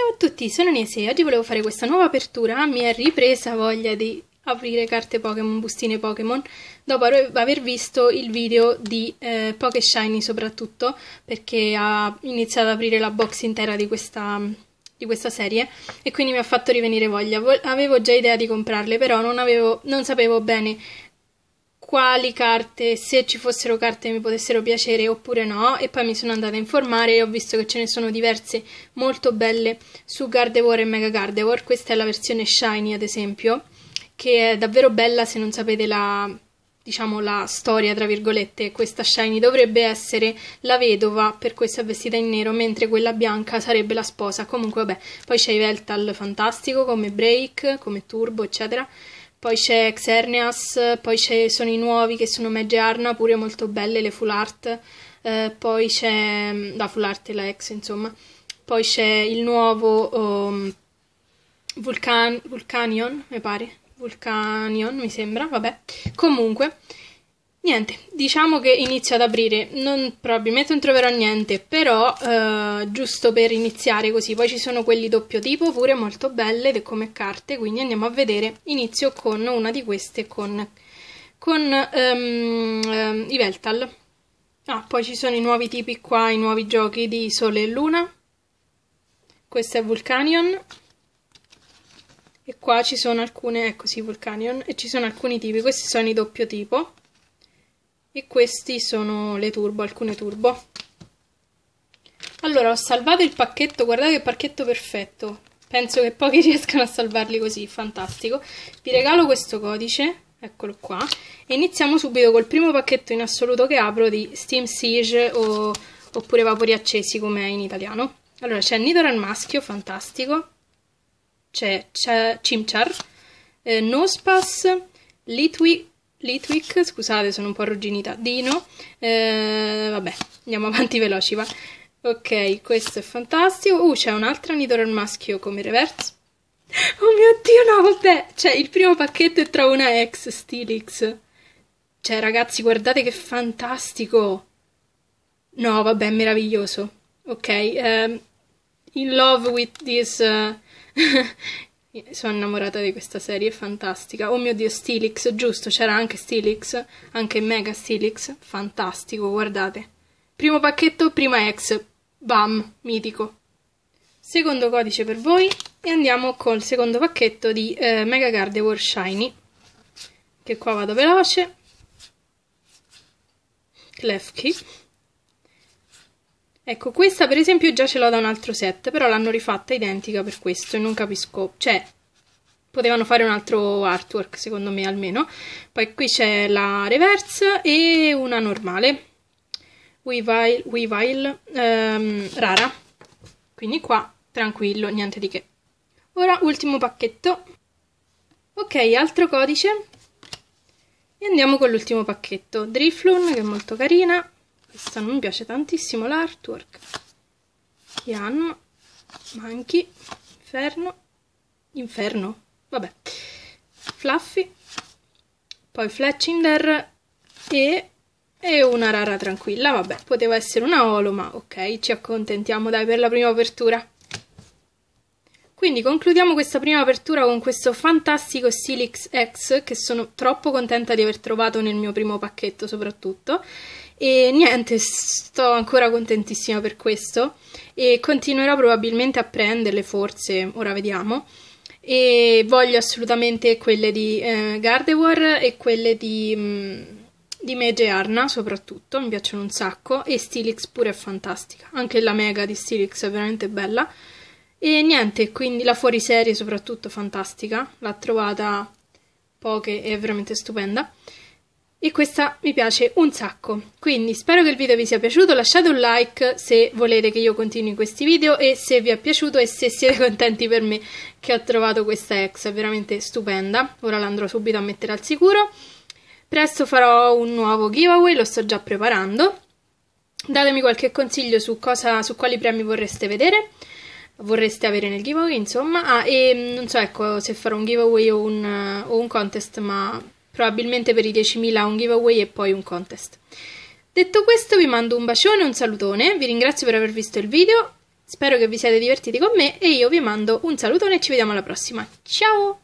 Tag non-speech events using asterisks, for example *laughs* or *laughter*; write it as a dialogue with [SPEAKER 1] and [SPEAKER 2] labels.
[SPEAKER 1] Ciao a tutti, sono Nese e oggi volevo fare questa nuova apertura. Mi è ripresa voglia di aprire carte Pokémon, bustine Pokémon, dopo aver visto il video di eh, Poké Shiny soprattutto, perché ha iniziato ad aprire la box intera di questa, di questa serie e quindi mi ha fatto rivenire voglia. Avevo già idea di comprarle, però non, avevo, non sapevo bene quali carte, se ci fossero carte mi potessero piacere oppure no e poi mi sono andata a informare e ho visto che ce ne sono diverse molto belle su Gardevoir e Mega Gardevoir, questa è la versione Shiny ad esempio, che è davvero bella se non sapete la, diciamo, la storia tra virgolette, questa Shiny dovrebbe essere la vedova per questa vestita in nero, mentre quella bianca sarebbe la sposa, comunque vabbè, poi c'è i Veltal fantastico come Break, come Turbo eccetera, poi c'è Xerneas, poi sono i nuovi che sono Megge Arna, pure molto belle le full art. Eh, poi c'è la mm, full art e la ex, insomma. Poi c'è il nuovo um, Vulcan, Vulcanion, mi pare. Vulcanion, mi sembra, vabbè. Comunque, Niente, diciamo che inizio ad aprire, non, probabilmente non troverò niente, però eh, giusto per iniziare così, poi ci sono quelli doppio tipo pure molto belle come carte, quindi andiamo a vedere, inizio con una di queste con, con um, ehm, um, ehm, i Veltal, ah, poi ci sono i nuovi tipi qua, i nuovi giochi di Sole e Luna, questo è Vulcanion, e qua ci sono alcune, ecco sì Vulcanion, e ci sono alcuni tipi, questi sono i doppio tipo, e questi sono le turbo, alcune turbo. Allora, ho salvato il pacchetto, guardate che pacchetto perfetto. Penso che pochi *laughs* riescano a salvarli così, fantastico. Vi regalo questo codice, eccolo qua, e iniziamo subito col primo pacchetto in assoluto che apro di Steam Siege o, oppure Vapori Accesi come è in italiano. Allora, c'è Nidoran Maschio, fantastico, c'è Chimchar, eh, Nospass, Litwi Litwick, scusate sono un po' arrugginita, Dino, eh, vabbè, andiamo *laughs* avanti veloci, va. Ok, questo è fantastico. Uh, c'è un'altra Nidoran maschio come reverse. *laughs* Oh mio Dio, no, vabbè. Cioè, il primo pacchetto è tra una ex Stilix. Cioè, ragazzi, guardate che fantastico. No, vabbè, meraviglioso. Ok, um, in love with this... Uh, *laughs* Sono innamorata di questa serie, è fantastica. Oh mio dio, Stilix, giusto, c'era anche Stilix, anche Mega Stilix, fantastico, guardate. Primo pacchetto, prima ex, bam, mitico. Secondo codice per voi e andiamo col secondo pacchetto di eh, Mega Gardevoir Shiny, che qua vado veloce. Klefki. Ecco, questa per esempio già ce l'ho da un altro set, però l'hanno rifatta identica per questo e non capisco, cioè potevano fare un altro artwork secondo me almeno. Poi qui c'è la reverse e una normale, Weavile, Weavile ehm, rara, quindi qua tranquillo, niente di che. Ora ultimo pacchetto, ok altro codice e andiamo con l'ultimo pacchetto, Drifloon che è molto carina questa non mi piace tantissimo l'artwork che hanno manchi inferno inferno vabbè fluffy poi fletchinder e, e una rara tranquilla vabbè poteva essere una olo ma ok ci accontentiamo dai per la prima apertura quindi concludiamo questa prima apertura con questo fantastico Silix X che sono troppo contenta di aver trovato nel mio primo pacchetto soprattutto. E niente, sto ancora contentissima per questo e continuerò probabilmente a prenderle forse, ora vediamo. E voglio assolutamente quelle di eh, Gardevoir e quelle di, mh, mm, di Mage Arna soprattutto, mi piacciono un sacco e Stilix pure è fantastica, anche la mega di Stilix è veramente bella. E niente, quindi la fuoriserie soprattutto fantastica, l'ha trovata poche è veramente stupenda. E questa mi piace un sacco. Quindi spero che il video vi sia piaciuto, lasciate un like se volete che io continui questi video e se vi è piaciuto e se siete contenti per me che ho trovato questa ex, è veramente stupenda. Ora l'andrò subito a mettere al sicuro. Presto farò un nuovo giveaway, lo sto già preparando. Datemi qualche consiglio su, cosa, su quali premi vorreste vedere vorreste avere nel giveaway, insomma. Ah, e mm, non so, ecco, se farò un giveaway o un, o un contest, ma probabilmente per i 10.000 un giveaway e poi un contest. Detto questo vi mando un bacione un salutone, vi ringrazio per aver visto il video, spero che vi siate divertiti con me e io vi mando un salutone e ci vediamo alla prossima. Ciao!